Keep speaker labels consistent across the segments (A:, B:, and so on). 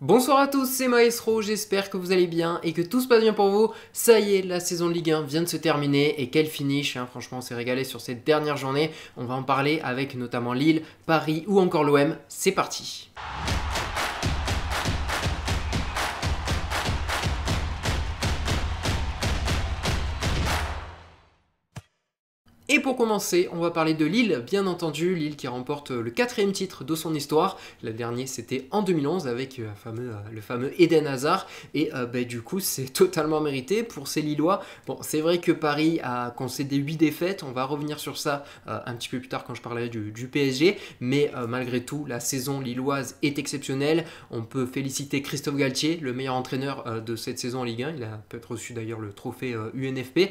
A: Bonsoir à tous, c'est Maestro, j'espère que vous allez bien et que tout se passe bien pour vous. Ça y est, la saison de Ligue 1 vient de se terminer et qu'elle finish, hein. franchement on s'est régalé sur cette dernière journée. On va en parler avec notamment Lille, Paris ou encore l'OM. C'est parti. Et pour commencer, on va parler de Lille, bien entendu, Lille qui remporte le quatrième titre de son histoire. La dernière, c'était en 2011 avec euh, fameux, euh, le fameux Eden Hazard. Et euh, bah, du coup, c'est totalement mérité pour ces Lillois. Bon, c'est vrai que Paris a concédé 8 défaites. On va revenir sur ça un petit peu plus tard quand je parlerai du, du PSG. Mais malgré tout, la saison lilloise est exceptionnelle. On peut féliciter Christophe Galtier, le meilleur entraîneur de cette saison en Ligue 1. Il a peut-être reçu d'ailleurs le trophée UNFP.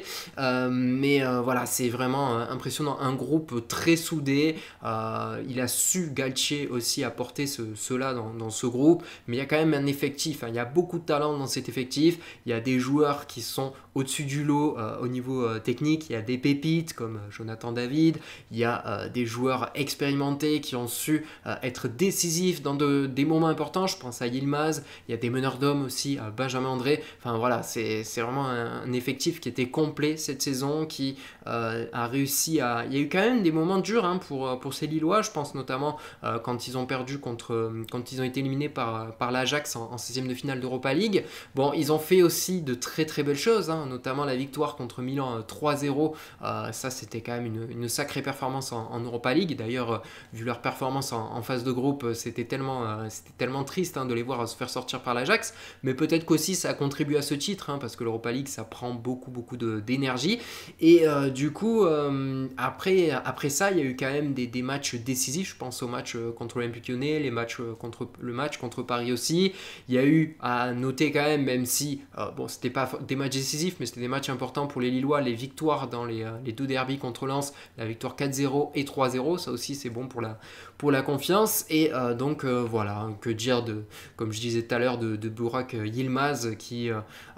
A: mais voilà, c'est vraiment euh, impressionnant. Un groupe très soudé. Euh, il a su Galtier aussi apporter cela dans, ce groupe. Mais il y a quand même un effectif. Hein. Il y a beaucoup de talent dans cet effectif. Il y a des joueurs qui sont au-dessus du lot euh, au niveau technique. Il y a des pépites comme Jonathan David. Il y a des joueurs expérimentés qui ont su être décisifs dans des moments importants. Je pense à Yilmaz. Il y a des meneurs d'hommes aussi, à Benjamin André. Enfin voilà, c'est vraiment un, effectif qui était complet cette saison, qui a il y a eu quand même des moments durs hein, pour, euh, pour ces Lillois. Je pense notamment euh, quand ils ont perdu contre. Euh, quand ils ont été éliminés par, par l'Ajax en, en 16e de finale d'Europa League. Bon, ils ont fait aussi de très très belles choses, hein, notamment la victoire contre Milan 3-0. ça, c'était quand même une, sacrée performance en, Europa League. D'ailleurs, vu leur performance en, phase de groupe, c'était tellement, c'était tellement triste hein, de les voir se faire sortir par l'Ajax. Mais peut-être qu'aussi ça a contribué à ce titre, parce que l'Europa League, ça prend beaucoup beaucoup d'énergie. Et du coup, euh, après, après ça, il y a eu quand même des, matchs décisifs. Je pense au match euh, contre l'Olympique les matchs euh, contre, le match contre Paris aussi. Il y a eu à noter quand même, même si ce bon, c'était pas des matchs décisifs, mais c'était des matchs importants pour les Lillois, les victoires dans les, deux derbies contre Lens, la victoire 4-0 et 3-0. Ça aussi, c'est bon pour la, pour la confiance. Et donc voilà, que dire de, comme je disais tout à l'heure, de, Burak Yilmaz qui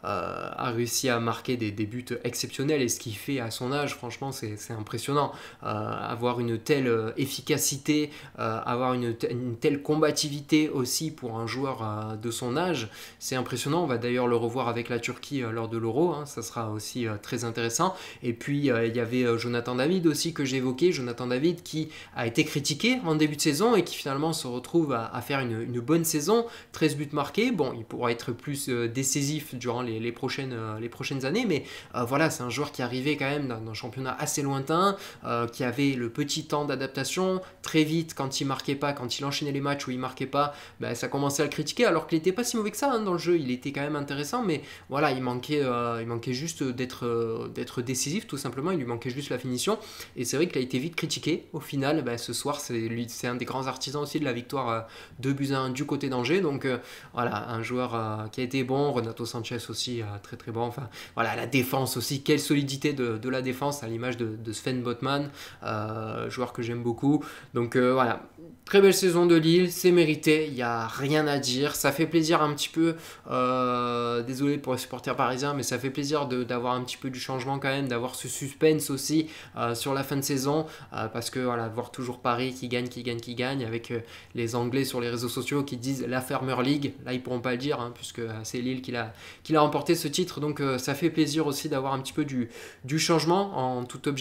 A: a réussi à marquer des, des buts exceptionnels et ce qu'il fait à son âge, franchement, c'est c'est impressionnant. Euh, avoir une telle euh, efficacité, euh, avoir une, telle combativité aussi pour un joueur de son âge, c'est impressionnant. On va d'ailleurs le revoir avec la Turquie lors de l'Euro, hein, ça sera aussi très intéressant. Et puis il y avait Jonathan David aussi que j'évoquais, Jonathan David qui a été critiqué en début de saison et qui finalement se retrouve à, faire une, bonne saison, 13 buts marqués. Bon, il pourra être plus décisif durant les, prochaines, les prochaines années, mais voilà, c'est un joueur qui arrivait quand même dans un championnat assez long lointain, euh, qui avait le petit temps d'adaptation. Très vite, quand il marquait pas, quand il enchaînait les matchs où il marquait pas, ben, ça commençait à le critiquer, alors qu'il était pas si mauvais que ça hein, dans le jeu. Il était quand même intéressant, mais voilà, il manquait, euh, il manquait juste d'être euh, d'être décisif, tout simplement. Il lui manquait juste la finition. Et c'est vrai qu'il a été vite critiqué. Au final, ben, ce soir, c'est un des grands artisans aussi de la victoire 2 buts du côté d'Angers. Donc voilà, un joueur qui a été bon. Renato Sanchez aussi, très très bon. Enfin voilà, la défense aussi, quelle solidité de la défense à l'image de, de Sven Botman, euh, joueur que j'aime beaucoup. Donc euh, voilà, très belle saison de Lille, c'est mérité, il n'y a rien à dire. Ça fait plaisir un petit peu, euh, désolé pour les supporters parisiens, mais ça fait plaisir d'avoir un petit peu du changement quand même, d'avoir ce suspense aussi sur la fin de saison, parce que voilà, voir toujours Paris qui gagne, qui gagne, qui gagne, avec les Anglais sur les réseaux sociaux qui disent la Fermer League, là ils pourront pas le dire, hein, puisque c'est Lille qui l'a remporté ce titre, donc ça fait plaisir aussi d'avoir un petit peu du, du changement en tout objet,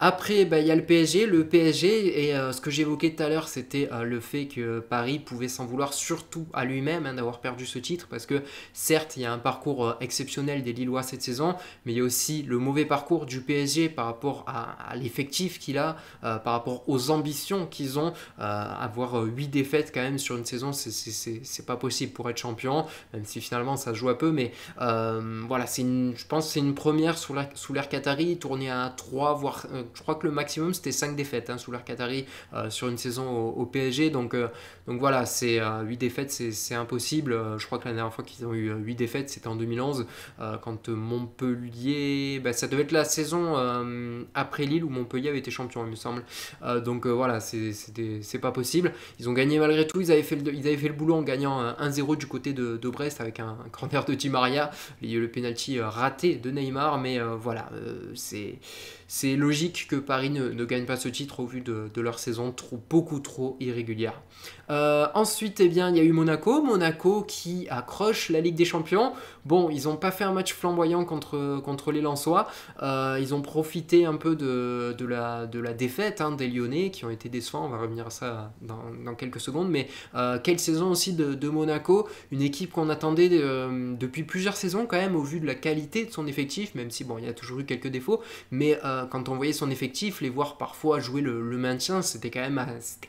A: après, bah, il y a le PSG. Le PSG, et euh, ce que j'évoquais tout à l'heure, c'était euh, le fait que Paris pouvait s'en vouloir surtout à lui-même hein, d'avoir perdu ce titre, parce que certes, il y a un parcours euh, exceptionnel des Lillois cette saison, mais il y a aussi le mauvais parcours du PSG par rapport à, l'effectif qu'il a, par rapport aux ambitions qu'ils ont. avoir 8 défaites quand même sur une saison, c'est pas possible pour être champion, même si finalement ça se joue un peu, mais voilà, c'est je pense c'est une première sous l'air sous Qatari, tournée à 3, voire euh, je crois que le maximum c'était 5 défaites hein, sous l'Arcatari euh, sur une saison au, PSG. Donc, euh, donc voilà, c'est 8 défaites, c'est impossible. je crois que la dernière fois qu'ils ont eu 8 défaites, c'était en 2011 quand Montpellier, bah, ça devait être la saison après Lille où Montpellier avait été champion, il me semble. donc voilà, c'est pas possible. Ils ont gagné malgré tout, ils avaient fait le, ils fait le boulot en gagnant 1-0 du côté de, Brest avec un, grand air de Di Maria. Il y a eu le penalty raté de Neymar, mais voilà, c'est c'est logique que Paris ne, gagne pas ce titre au vu de, leur saison trop, beaucoup trop irrégulière. Euh, ensuite, eh bien, il y a eu Monaco. Monaco qui accroche la Ligue des Champions. Bon, ils n'ont pas fait un match flamboyant contre, contre les Lensois. Euh, ils ont profité un peu de, de, la, de la défaite hein, des Lyonnais qui ont été décevants. On va revenir à ça dans, quelques secondes. Mais euh, quelle saison aussi de, Monaco. Une équipe qu'on attendait depuis plusieurs saisons quand même au vu de la qualité de son effectif, même si bon, il y a toujours eu quelques défauts. Mais quand on voyait son effectif, les voir parfois jouer le, le maintien, c'était quand, même,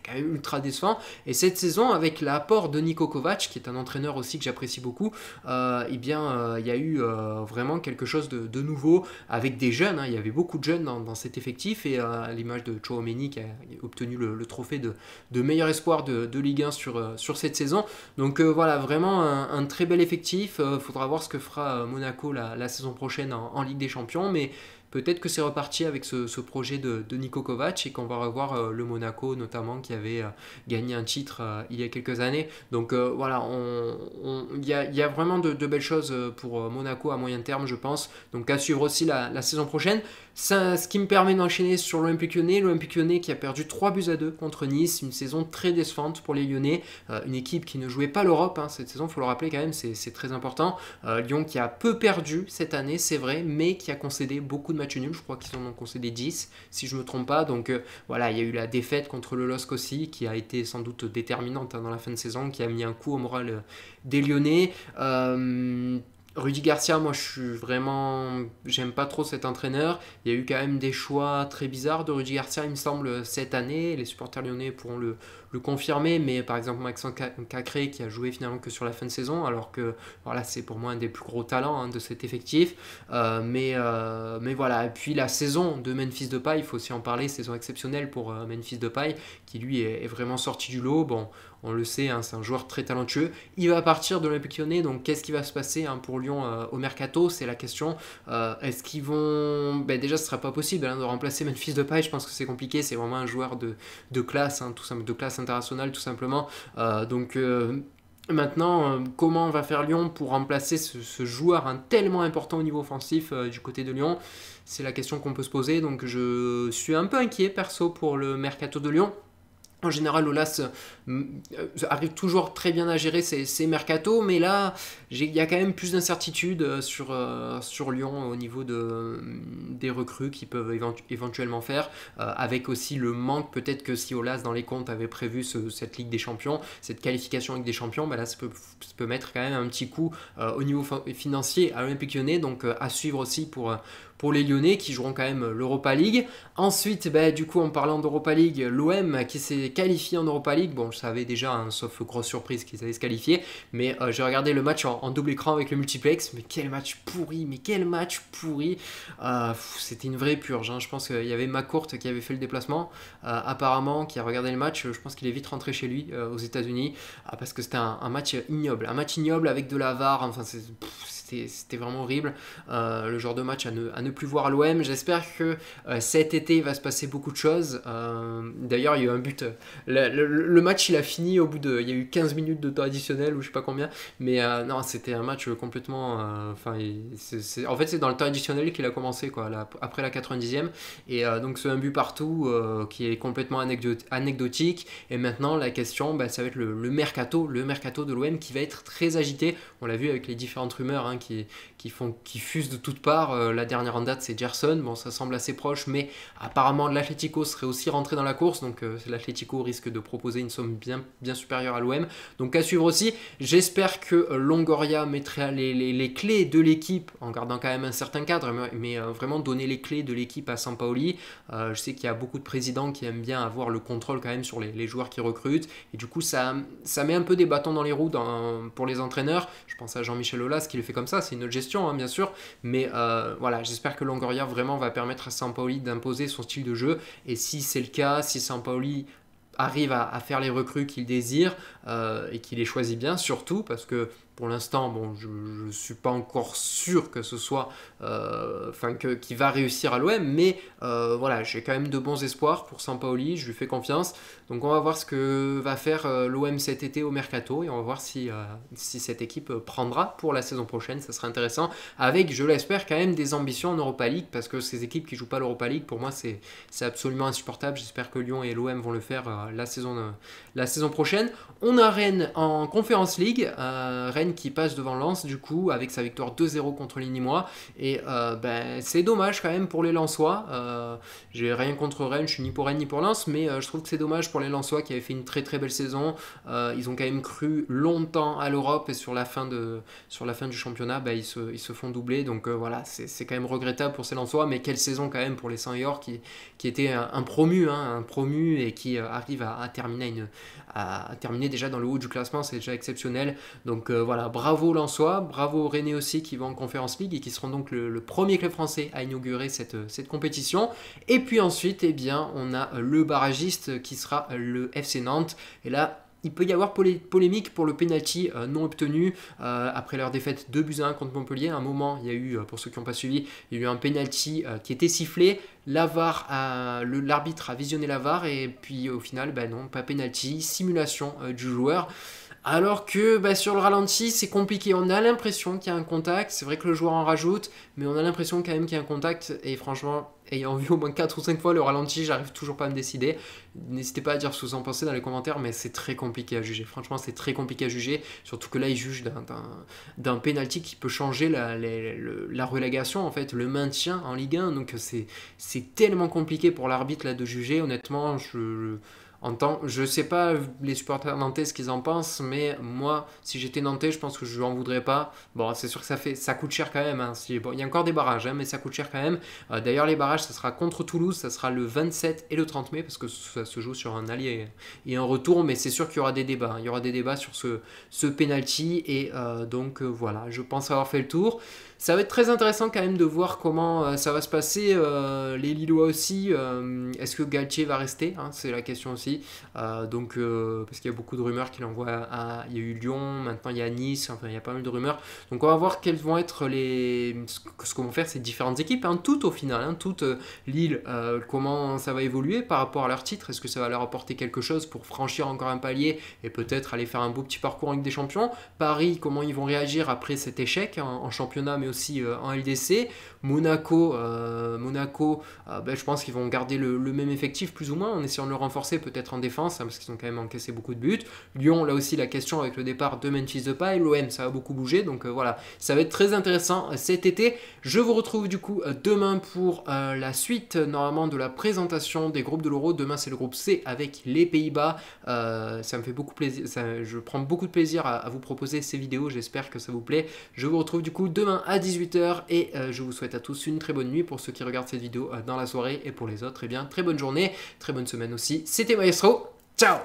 A: quand même ultra décevant. Et c'est saison, avec l'apport de Nico Kovac, qui est un entraîneur aussi que j'apprécie beaucoup, et euh, eh bien, euh, il y a eu euh, vraiment quelque chose de, nouveau avec des jeunes. Hein. Il y avait beaucoup de jeunes dans, cet effectif et à l'image de Chouameni qui a obtenu le, trophée de, meilleur espoir de, Ligue 1 sur, sur cette saison. Donc voilà, vraiment un, très bel effectif. faudra voir ce que fera Monaco la, saison prochaine en, Ligue des Champions, mais peut-être que c'est reparti avec ce, projet de, de, Nico Kovac et qu'on va revoir le Monaco notamment qui avait gagné un titre euh, il y a quelques années. Donc euh, voilà, il y a, vraiment de, belles choses euh, pour Monaco à moyen terme, je pense. Donc à suivre aussi la, saison prochaine. ce qui me permet d'enchaîner sur l'Olympique lyonnais. L'Olympique lyonnais qui a perdu 3 buts à 2 contre Nice. Une saison très décevante pour les lyonnais. une équipe qui ne jouait pas l'Europe hein. cette saison, il faut le rappeler quand même, c'est très important. Lyon qui a peu perdu cette année, c'est vrai, mais qui a concédé beaucoup de matchs nuls. Je crois qu'ils en ont concédé 10, si je me trompe pas. Donc voilà, il y a eu la défaite contre le LOSC aussi, qui a été sans doute déterminante hein, dans la fin de saison, qui a mis un coup au moral euh, des Lyonnais. Euh, Rudy Garcia, moi, je suis vraiment. J'aime pas trop cet entraîneur. Il y a eu quand même des choix très bizarres de Rudy Garcia, il me semble, cette année. Les supporters lyonnais pourront le, confirmer. Mais par exemple, Maxence Cacré, qui a joué finalement que sur la fin de saison, alors que voilà, c'est pour moi un des plus gros talents hein, de cet effectif. Euh, mais, euh, mais voilà. Et puis la saison de Memphis paille il faut aussi en parler, saison exceptionnelle pour euh, Memphis paille qui lui est, est, vraiment sorti du lot. Bon, on le sait, hein, c'est un joueur très talentueux. Il va partir de l'Olympique donc qu'est-ce qui va se passer hein, pour Lyon euh, au mercato C'est la question. Euh, est-ce qu'ils vont. Ben, déjà, ce sera pas possible hein, de remplacer de Depay. Je pense que c'est compliqué. C'est vraiment un joueur de, classe, tout de classe internationale, tout simplement. Euh, donc. Maintenant, comment on va faire Lyon pour remplacer ce, joueur tellement important au niveau offensif du côté de Lyon C'est la question qu'on peut se poser. Donc, je suis un peu inquiet perso pour le mercato de Lyon. En général, Olas euh, euh, arrive toujours très bien à gérer ses, ses mercatos, mais là, il y a quand même plus d'incertitudes euh, sur, Lyon au niveau des recrues qu'ils peuvent éventuellement faire, avec aussi le manque peut-être que si Olas dans les comptes avait prévu cette Ligue des Champions, cette qualification Ligue des Champions, bah là, ça peut, mettre quand même un petit coup au niveau financier à l'Olympique Lyonnais, donc à suivre aussi pour, pour les Lyonnais qui joueront quand même l'Europa League. Ensuite, bah, du coup, en parlant d'Europa League, l'OM qui s'est qualifié en Europa League, bon, je savais déjà, hein, sauf grosse surprise qu'ils allaient se qualifier, mais euh, j'ai regardé le match en, double écran avec le multiplex, mais quel match pourri, mais quel match pourri. Euh, c'était une vraie purge, hein. je pense qu'il y avait Macourt qui avait fait le déplacement, euh, apparemment, qui a regardé le match, je pense qu'il est vite rentré chez lui aux États-Unis, ah, parce que c'était un, un match ignoble, un match ignoble avec de la VAR, enfin c'est c'était vraiment horrible. Euh, le genre de match à ne, plus voir l'OM. J'espère que euh, cet été, il va se passer beaucoup de choses. Euh, d'ailleurs, il y a eu un but. Le, match, il a fini au bout de. Il y a eu 15 minutes de temps additionnel ou je sais pas combien. Mais non, c'était un match complètement. enfin, en fait, c'est dans le temps additionnel qu'il a commencé, quoi, après la 90e. Et donc, c'est un but partout qui est complètement anecdotique. Et maintenant, la question, bah, ça va être le, mercato, le mercato de l'OM qui va être très agité. On l'a vu avec les différentes rumeurs. Hein, Hein, qui, font, qui fusent de toutes parts. Euh, la dernière en date, c'est Gerson. Bon, ça semble assez proche, mais apparemment l'Atletico serait aussi rentré dans la course. Donc euh, l'Atletico risque de proposer une somme bien, bien supérieure à l'OM. Donc à suivre aussi. J'espère que euh, Longoria mettrait les, clés de l'équipe, en gardant quand même un certain cadre, mais, vraiment donner les clés de l'équipe à Saint-Pauli. je sais qu'il y a beaucoup de présidents qui aiment bien avoir le contrôle quand même sur les, joueurs qui recrutent. Et du coup, ça, ça met un peu des bâtons dans les roues pour les entraîneurs. Je pense à Jean-Michel Aulas qui le fait comme ça, c'est une autre gestion, hein, bien sûr. Mais euh, voilà, j'espère que Longoria vraiment va permettre à Saint-Pauli d'imposer son style de jeu. Et si c'est le cas, si Sampaoli arrive à, faire les recrues qu'il désire, euh, et qu'il les choisit bien, surtout parce que pour l'instant, bon, je ne suis pas encore sûr que ce soit, euh, enfin, que qu'il va réussir à l'OM, mais euh, voilà, j'ai quand même de bons espoirs pour Sampaoli, je lui fais confiance. Donc on va voir ce que va faire l'OM cet été au mercato et on va voir si, si cette équipe prendra pour la saison prochaine, ça sera intéressant, avec, je l'espère, quand même des ambitions en Europa League, parce que ces équipes qui jouent pas l'Europa League, pour moi, c'est absolument insupportable. J'espère que Lyon et l'OM vont le faire la, saison, la saison prochaine. On on a Rennes en Conférence League. Euh, Rennes qui passe devant Lens, du coup, avec sa victoire 2-0 contre les Nîmois. Et euh, ben, c'est dommage quand même pour les Lensois. Euh, j'ai rien contre Rennes, je suis ni pour Rennes ni pour Lens, mais je trouve que c'est dommage pour les Lensois qui avaient fait une très très belle saison. ils ont quand même cru longtemps à l'Europe et sur la fin, de, sur la fin du championnat, ben, ils, se, font doubler. Donc voilà, c'est quand même regrettable pour ces Lensois, mais quelle saison quand même pour les Seniors qui, qui était un, promu, hein, un promu et qui arrive à, terminer, à terminer déjà dans le haut du classement, c'est déjà exceptionnel. Donc euh, voilà, bravo Lançois, bravo René aussi qui va en Conférence League et qui seront donc le, premier club français à inaugurer cette, euh, cette compétition. Et puis ensuite, eh bien, on a le barragiste qui sera le FC Nantes. Et là, il peut y avoir polémique pour le penalty euh, non obtenu euh, après leur défaite 2 buts à 1 contre Montpellier. À un moment, il y a eu, euh, pour ceux qui n'ont pas suivi, il y a eu un penalty qui était sifflé. l'arbitre a visionné l'avare et puis au final, ben non, pas penalty, simulation du joueur. Alors que ben, sur le ralenti, c'est compliqué. On a l'impression qu'il y a un contact. C'est vrai que le joueur en rajoute, mais on a l'impression quand même qu'il y a un contact. Et franchement, ayant vu au moins 4 ou 5 fois le ralenti, j'arrive toujours pas à me décider. N'hésitez pas à dire ce que vous en pensez dans les commentaires, mais c'est très compliqué à juger. Franchement, c'est très compliqué à juger, surtout que là, il juge d'un pénalty qui peut changer la, relégation, en fait, le maintien en Ligue 1. Donc, c'est tellement compliqué pour l'arbitre de juger. Honnêtement, je en ne Je sais pas les supporters nantais ce qu'ils en pensent, mais moi, si j'étais nantais, je pense que je n'en voudrais pas. Bon, c'est sûr que ça, fait... ça coûte cher quand même. Hein. il y a encore des barrages, hein, mais ça coûte cher quand même. Euh, d'ailleurs, les barrages, ça sera contre Toulouse, ça sera le 27 et le 30 mai, parce que ça se joue sur un allié et un retour, mais c'est sûr qu'il y aura des débats. Hein. Il y aura des débats sur ce, ce penalty, et euh, donc euh, voilà, je pense avoir fait le tour. Ça va être très intéressant quand même de voir comment euh, ça va se passer. Euh, les Lillois aussi, euh, est-ce que Galtier va rester hein, C'est la question aussi. donc, parce qu'il y a beaucoup de rumeurs qu'il envoie à. Il y a eu Lyon, maintenant il y a Nice, enfin il y a pas mal de rumeurs. Donc, on va voir quelles vont être les. ce qu'on vont faire ces différentes équipes, hein, toutes au final, hein, toutes Lille, comment ça va évoluer par rapport à leur titre Est-ce que ça va leur apporter quelque chose pour franchir encore un palier et peut-être aller faire un beau petit parcours en Ligue des Champions Paris, comment ils vont réagir après cet échec hein, en, championnat, aussi en euh, LDC. Monaco, euh, Monaco euh, ben, je pense qu'ils vont garder le, même effectif plus ou moins en essayant de le renforcer peut-être en défense hein, parce qu'ils ont quand même encaissé beaucoup de buts. Lyon, là aussi la question avec le départ de Memphis Depay, l'OM ça a beaucoup bougé. donc voilà, ça va être très intéressant cet été. Je vous retrouve du coup demain pour la suite normalement de la présentation des groupes de l'Euro. Demain c'est le groupe C avec les Pays-Bas. ça me fait beaucoup plaisir, je prends beaucoup de plaisir à, à vous proposer ces vidéos. J'espère que ça vous plaît. Je vous retrouve du coup demain à 18h et euh, je vous souhaite à tous une très bonne nuit pour ceux qui regardent cette vidéo euh, dans la soirée et pour les autres, eh bien très bonne journée, très bonne semaine aussi. C'était Maestro, ciao